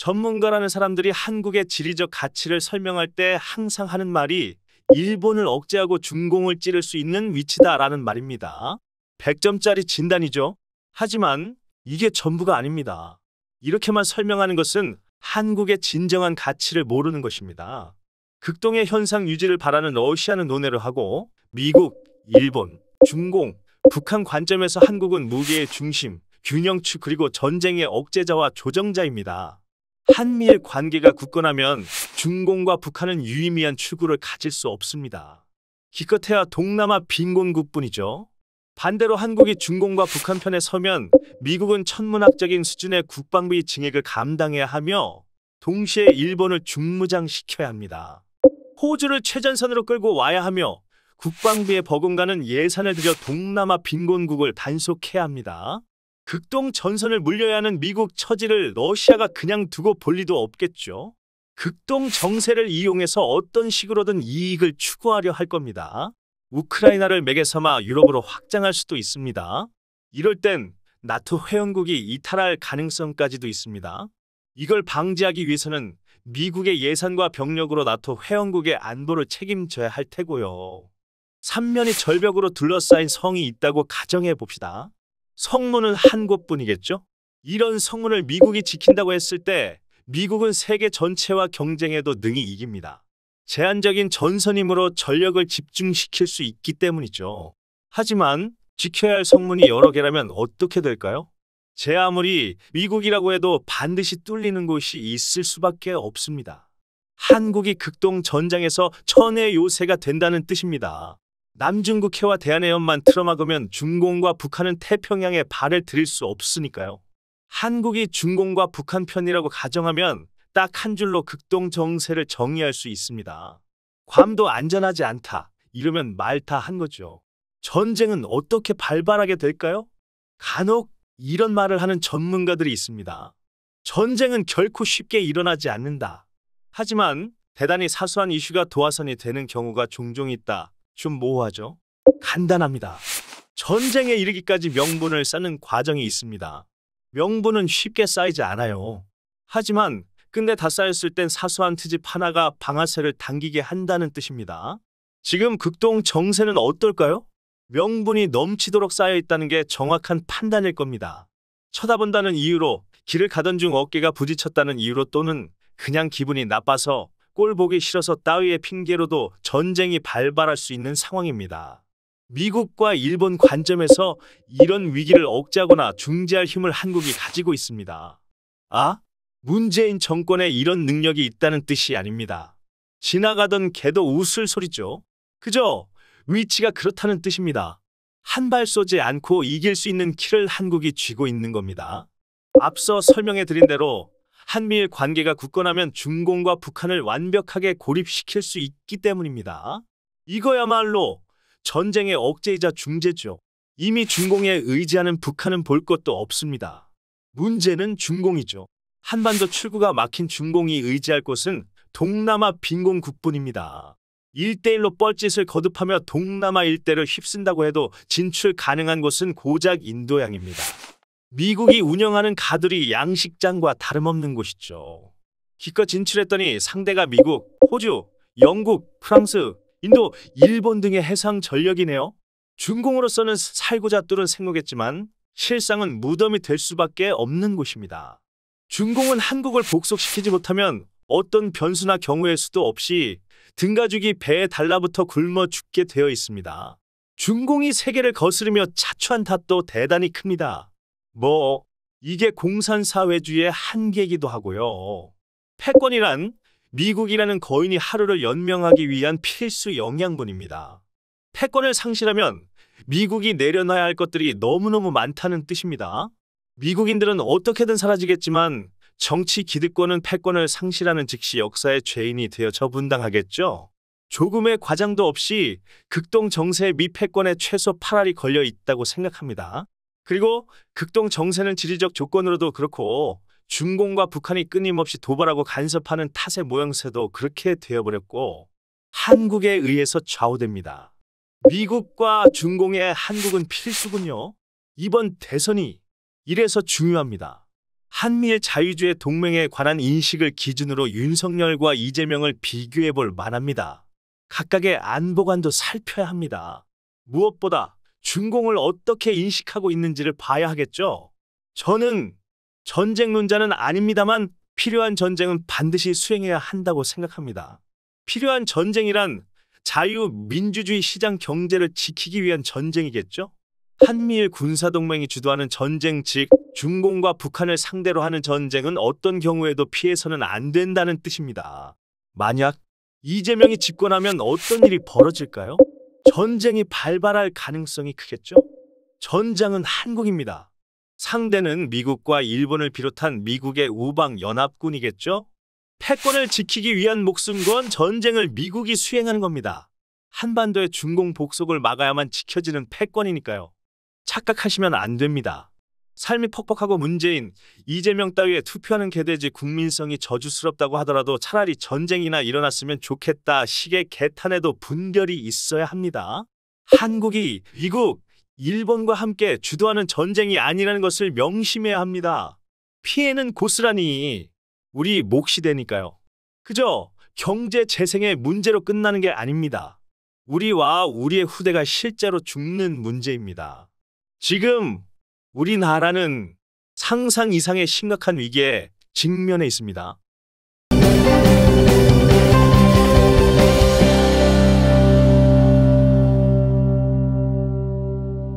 전문가라는 사람들이 한국의 지리적 가치를 설명할 때 항상 하는 말이 일본을 억제하고 중공을 찌를 수 있는 위치다라는 말입니다. 100점짜리 진단이죠. 하지만 이게 전부가 아닙니다. 이렇게만 설명하는 것은 한국의 진정한 가치를 모르는 것입니다. 극동의 현상 유지를 바라는 러시아는 논외를 하고 미국, 일본, 중공, 북한 관점에서 한국은 무기의 중심, 균형축 그리고 전쟁의 억제자와 조정자입니다. 한미의 관계가 굳건하면 중공과 북한은 유의미한 출구를 가질 수 없습니다. 기껏해야 동남아 빈곤국뿐이죠. 반대로 한국이 중공과 북한 편에 서면 미국은 천문학적인 수준의 국방비 증액을 감당해야 하며 동시에 일본을 중무장시켜야 합니다. 호주를 최전선으로 끌고 와야 하며 국방비의 버금가는 예산을 들여 동남아 빈곤국을 단속해야 합니다. 극동 전선을 물려야 하는 미국 처지를 러시아가 그냥 두고 볼 리도 없겠죠. 극동 정세를 이용해서 어떤 식으로든 이익을 추구하려 할 겁니다. 우크라이나를 매개 삼아 유럽으로 확장할 수도 있습니다. 이럴 땐 나토 회원국이 이탈할 가능성까지도 있습니다. 이걸 방지하기 위해서는 미국의 예산과 병력으로 나토 회원국의 안보를 책임져야 할 테고요. 삼면이 절벽으로 둘러싸인 성이 있다고 가정해 봅시다. 성문은 한 곳뿐이겠죠? 이런 성문을 미국이 지킨다고 했을 때 미국은 세계 전체와 경쟁에도 능히 이깁니다. 제한적인 전선임으로 전력을 집중시킬 수 있기 때문이죠. 하지만 지켜야 할 성문이 여러 개라면 어떻게 될까요? 제 아무리 미국이라고 해도 반드시 뚫리는 곳이 있을 수밖에 없습니다. 한국이 극동 전장에서 천의 요새가 된다는 뜻입니다. 남중국해와 대한해협만 틀어막으면 중공과 북한은 태평양에 발을 들일 수 없으니까요. 한국이 중공과 북한 편이라고 가정하면 딱 한 줄로 극동 정세를 정의할 수 있습니다. 괌도 안전하지 않다. 이러면 말타 한 거죠. 전쟁은 어떻게 발발하게 될까요? 간혹 이런 말을 하는 전문가들이 있습니다. 전쟁은 결코 쉽게 일어나지 않는다. 하지만 대단히 사소한 이슈가 도화선이 되는 경우가 종종 있다. 좀 모호하죠? 간단합니다. 전쟁에 이르기까지 명분을 쌓는 과정이 있습니다. 명분은 쉽게 쌓이지 않아요. 하지만 근데 다 쌓였을 땐 사소한 트집 하나가 방아쇠를 당기게 한다는 뜻입니다. 지금 극동 정세는 어떨까요? 명분이 넘치도록 쌓여 있다는 게 정확한 판단일 겁니다. 쳐다본다는 이유로 길을 가던 중 어깨가 부딪혔다는 이유로 또는 그냥 기분이 나빠서 꼴 보기 싫어서 따위의 핑계로도 전쟁이 발발할 수 있는 상황입니다. 미국과 일본 관점에서 이런 위기를 억제하거나 중재할 힘을 한국이 가지고 있습니다. 아? 문재인 정권에 이런 능력이 있다는 뜻이 아닙니다. 지나가던 개도 웃을 소리죠. 그저 위치가 그렇다는 뜻입니다. 한 발 쏘지 않고 이길 수 있는 키를 한국이 쥐고 있는 겁니다. 앞서 설명해 드린 대로 한미일 관계가 굳건하면 중공과 북한을 완벽하게 고립시킬 수 있기 때문입니다. 이거야말로 전쟁의 억제이자 중재죠. 이미 중공에 의지하는 북한은 볼 것도 없습니다. 문제는 중공이죠. 한반도 출구가 막힌 중공이 의지할 곳은 동남아 빈공국뿐입니다. 1대1로 뻘짓을 거듭하며 동남아 일대를 휩쓴다고 해도 진출 가능한 곳은 고작 인도양입니다. 미국이 운영하는 가들이 양식장과 다름없는 곳이죠. 기껏 진출했더니 상대가 미국, 호주, 영국, 프랑스, 인도, 일본 등의 해상 전력이네요. 중공으로서는 살고자 뚫은 생각겠지만 실상은 무덤이 될 수밖에 없는 곳입니다. 중공은 한국을 복속시키지 못하면 어떤 변수나 경우의 수도 없이 등가죽이 배에 달라붙어 굶어 죽게 되어 있습니다. 중공이 세계를 거스르며 자초한 탓도 대단히 큽니다. 뭐 이게 공산사회주의의 한계이기도 하고요. 패권이란 미국이라는 거인이 하루를 연명하기 위한 필수 영양분입니다. 패권을 상실하면 미국이 내려놔야 할 것들이 너무너무 많다는 뜻입니다. 미국인들은 어떻게든 사라지겠지만 정치 기득권은 패권을 상실하는 즉시 역사의 죄인이 되어 저분당하겠죠. 조금의 과장도 없이 극동 정세 미패권에 최소 8알이 걸려 있다고 생각합니다. 그리고 극동 정세는 지리적 조건으로도 그렇고 중공과 북한이 끊임없이 도발하고 간섭하는 탓의 모양새도 그렇게 되어버렸고 한국에 의해서 좌우됩니다. 미국과 중공의 한국은 필수군요. 이번 대선이 이래서 중요합니다. 한미일 자유주의 동맹에 관한 인식을 기준으로 윤석열과 이재명을 비교해 볼 만합니다. 각각의 안보관도 살펴야 합니다. 무엇보다 준공을 어떻게 인식하고 있는지를 봐야 하겠죠. 저는 전쟁론자는 아닙니다만 필요한 전쟁은 반드시 수행해야 한다고 생각합니다. 필요한 전쟁이란 자유 민주주의 시장 경제를 지키기 위한 전쟁이겠죠? 한미일 군사동맹이 주도하는 전쟁 즉 중공과 북한을 상대로 하는 전쟁은 어떤 경우에도 피해서는 안 된다는 뜻입니다. 만약 이재명이 집권하면 어떤 일이 벌어질까요? 전쟁이 발발할 가능성이 크겠죠? 전장은 한국입니다. 상대는 미국과 일본을 비롯한 미국의 우방연합군이겠죠? 패권을 지키기 위한 목숨 건 전쟁을 미국이 수행하는 겁니다. 한반도의 중공 복속을 막아야만 지켜지는 패권이니까요. 착각하시면 안 됩니다. 삶이 퍽퍽하고 문재인, 이재명 따위의 투표하는 개돼지 국민성이 저주스럽다고 하더라도 차라리 전쟁이나 일어났으면 좋겠다 시계 개탄에도 분별이 있어야 합니다. 한국이 미국, 일본과 함께 주도하는 전쟁이 아니라는 것을 명심해야 합니다. 피해는 고스란히 우리 몫이 되니까요. 그저 경제 재생의 문제로 끝나는 게 아닙니다. 우리와 우리의 후대가 실제로 죽는 문제입니다. 지금 우리나라는 상상 이상의 심각한 위기에 직면해 있습니다.